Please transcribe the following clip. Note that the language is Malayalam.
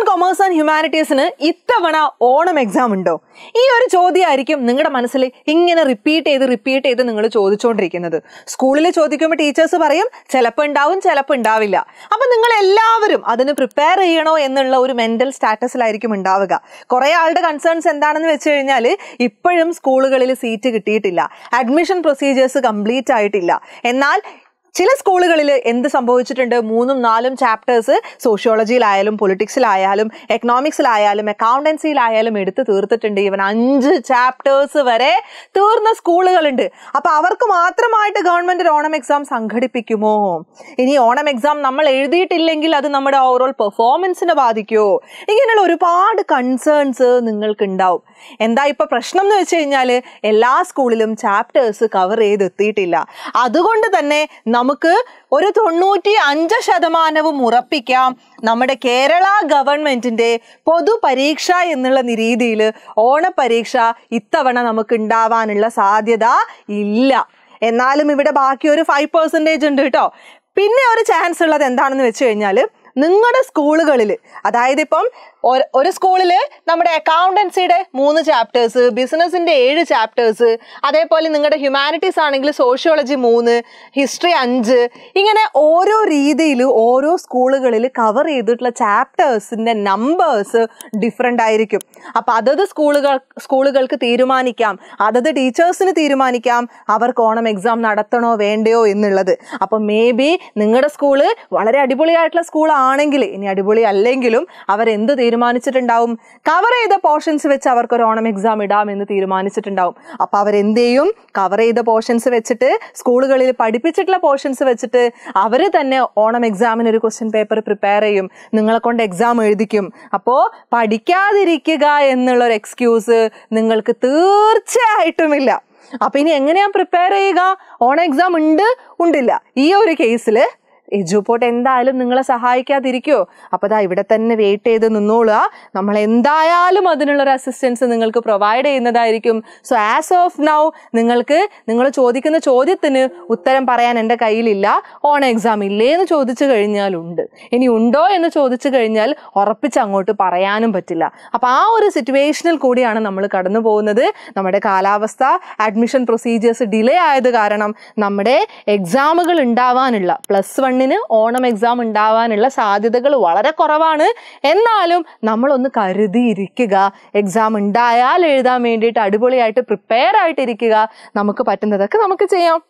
ഇന്ത്യൻ കൊമേഴ്സ് ആൻഡ് ഹ്യൂമാനിറ്റീസിന് ഇത്തവണ ഓണം എക്സാം ഉണ്ടോ ഈ ഒരു ചോദ്യമായിരിക്കും നിങ്ങളുടെ മനസ്സിൽ ഇങ്ങനെ റിപ്പീറ്റ് ചെയ്ത് റിപ്പീറ്റ് ചെയ്ത് നിങ്ങൾ ചോദിച്ചുകൊണ്ടിരിക്കുന്നത് സ്കൂളിൽ ചോദിക്കുമ്പോൾ ടീച്ചേഴ്സ് പറയും ചിലപ്പോൾ ഉണ്ടാവും ചിലപ്പോൾ ഉണ്ടാവില്ല അപ്പം നിങ്ങൾ എല്ലാവരും അതിന് പ്രിപ്പയർ ചെയ്യണോ എന്നുള്ള ഒരു മെൻ്റൽ സ്റ്റാറ്റസിലായിരിക്കും ഉണ്ടാവുക കുറേ ആളുടെ കൺസേൺസ് എന്താണെന്ന് വെച്ച് കഴിഞ്ഞാൽ ഇപ്പോഴും സ്കൂളുകളിൽ സീറ്റ് കിട്ടിയിട്ടില്ല അഡ്മിഷൻ പ്രൊസീജിയേഴ്സ് കംപ്ലീറ്റ് ആയിട്ടില്ല എന്നാൽ ചില സ്കൂളുകളിൽ എന്ത് സംഭവിച്ചിട്ടുണ്ട് മൂന്നും നാലും ചാപ്റ്റേഴ്സ് സോഷ്യോളജിയിലായാലും പൊളിറ്റിക്സിലായാലും എക്കണോമിക്സിലായാലും അക്കൗണ്ടൻസിയിലായാലും എടുത്ത് തീർത്തിട്ടുണ്ട് ഇവൻ അഞ്ച് ചാപ്റ്റേഴ്സ് വരെ തീർന്ന സ്കൂളുകളുണ്ട് അപ്പൊ അവർക്ക് മാത്രമായിട്ട് ഗവൺമെന്റ് ഒരു ഓണം എക്സാം സംഘടിപ്പിക്കുമോ ഇനി ഓണം എക്സാം നമ്മൾ എഴുതിയിട്ടില്ലെങ്കിൽ അത് നമ്മുടെ ഓവറോൾ പെർഫോമൻസിനെ ബാധിക്കുമോ ഇങ്ങനെയുള്ള ഒരുപാട് കൺസേൺസ് നിങ്ങൾക്ക് ഉണ്ടാവും എന്താ ഇപ്പൊ പ്രശ്നം എന്ന് വെച്ച് കഴിഞ്ഞാൽ എല്ലാ സ്കൂളിലും ചാപ്റ്റേഴ്സ് കവർ ചെയ്തെത്തിയിട്ടില്ല അതുകൊണ്ട് തന്നെ നമുക്ക് ഒരു തൊണ്ണൂറ്റി അഞ്ച് ശതമാനവും ഉറപ്പിക്കാം നമ്മുടെ കേരള ഗവൺമെന്റിന്റെ പൊതുപരീക്ഷ എന്നുള്ള രീതിയിൽ ഓണപരീക്ഷ ഇത്തവണ നമുക്ക് ഉണ്ടാവാനുള്ള സാധ്യത ഇല്ല എന്നാലും ഇവിടെ ബാക്കി ഒരു ഫൈവ് പെർസെൻറ്റേജ് ഉണ്ട് കേട്ടോ പിന്നെ ഒരു ചാൻസ് ഉള്ളത് എന്താണെന്ന് വെച്ച് കഴിഞ്ഞാൽ നിങ്ങളുടെ സ്കൂളുകളിൽ അതായത് ഇപ്പം ഒരു സ്കൂളിൽ നമ്മുടെ അക്കൗണ്ടൻസിയുടെ മൂന്ന് ചാപ്റ്റേഴ്സ് ബിസിനസിൻ്റെ ഏഴ് ചാപ്റ്റേഴ്സ് അതേപോലെ നിങ്ങളുടെ ഹ്യൂമാനിറ്റീസ് ആണെങ്കിൽ സോഷ്യോളജി മൂന്ന് ഹിസ്റ്ററി അഞ്ച് ഇങ്ങനെ ഓരോ രീതിയിൽ ഓരോ സ്കൂളുകളിൽ കവർ ചെയ്തിട്ടുള്ള ചാപ്റ്റേഴ്സിൻ്റെ നമ്പേഴ്സ് ഡിഫറെൻ്റ് ആയിരിക്കും അപ്പോൾ അതത് സ്കൂളുകൾ സ്കൂളുകൾക്ക് തീരുമാനിക്കാം അതത് ടീച്ചേഴ്സിന് തീരുമാനിക്കാം അവർക്ക് ഓണം എക്സാം നടത്തണോ വേണ്ടയോ എന്നുള്ളത് അപ്പോൾ മേ ബി നിങ്ങളുടെ സ്കൂള് വളരെ അടിപൊളിയായിട്ടുള്ള സ്കൂളാണ് ആണെങ്കിൽ ഇനി അടിപൊളി അല്ലെങ്കിലും അവരെന്ത് തീരുമാനിച്ചിട്ടുണ്ടാവും കവർ ചെയ്ത പോർഷൻസ് വെച്ച് അവർക്കൊരു ഓണം എക്സാം ഇടാം എന്ന് തീരുമാനിച്ചിട്ടുണ്ടാവും അപ്പോൾ അവരെന്ത് ചെയ്യും കവർ ചെയ്ത പോർഷൻസ് വെച്ചിട്ട് സ്കൂളുകളിൽ പഠിപ്പിച്ചിട്ടുള്ള പോർഷൻസ് വെച്ചിട്ട് അവർ തന്നെ ഓണം എക്സാമിന് ഒരു ക്വസ്റ്റ്യൻ പേപ്പർ പ്രിപ്പയർ ചെയ്യും നിങ്ങളെ കൊണ്ട് എക്സാം എഴുതിക്കും അപ്പോൾ പഠിക്കാതിരിക്കുക എന്നുള്ള ഒരു എക്സ്ക്യൂസ് നിങ്ങൾക്ക് തീർച്ചയായിട്ടുമില്ല അപ്പൊ ഇനി എങ്ങനെയാ പ്രിപ്പയർ ചെയ്യുക ഓണം എക്സാം ഉണ്ട് ഉണ്ടില്ല ഈ ഒരു കേസിൽ എജുപോട്ട് എന്തായാലും നിങ്ങളെ സഹായിക്കാതിരിക്കോ അപ്പോൾ അതാ ഇവിടെ തന്നെ വെയിറ്റ് ചെയ്ത് നിന്നോളുക നമ്മൾ എന്തായാലും അതിനുള്ള ഒരു അസിസ്റ്റൻസ് നിങ്ങൾക്ക് പ്രൊവൈഡ് ചെയ്യുന്നതായിരിക്കും സോ ആസ് ഓഫ് നൗ നിങ്ങൾക്ക് നിങ്ങൾ ചോദിക്കുന്ന ചോദ്യത്തിന് ഉത്തരം പറയാൻ എൻ്റെ കയ്യിലില്ല ഓൺ എക്സാം ഇല്ലേ എന്ന് ചോദിച്ചു കഴിഞ്ഞാൽ ഉണ്ട് ഇനി ഉണ്ടോ എന്ന് ചോദിച്ചു കഴിഞ്ഞാൽ ഉറപ്പിച്ച് അങ്ങോട്ട് പറയാനും പറ്റില്ല അപ്പോൾ ആ ഒരു സിറ്റുവേഷനിൽ കൂടിയാണ് നമ്മൾ കടന്നു പോകുന്നത് നമ്മുടെ കാലാവസ്ഥ അഡ്മിഷൻ പ്രൊസീജിയേഴ്സ് ഡിലേ ആയത് കാരണം നമ്മുടെ എക്സാമുകൾ ഉണ്ടാവാനുള്ള പ്ലസ് വണ് ടെന്നിന് ഓണം എക്സാം ഉണ്ടാവാനുള്ള സാധ്യതകൾ വളരെ കുറവാണ് എന്നാലും നമ്മളൊന്ന് കരുതിയിരിക്കുക എക്സാം ഉണ്ടായാൽ എഴുതാൻ വേണ്ടിയിട്ട് അടിപൊളിയായിട്ട് പ്രിപ്പയർ ആയിട്ടിരിക്കുക നമുക്ക് പറ്റുന്നതൊക്കെ നമുക്ക് ചെയ്യാം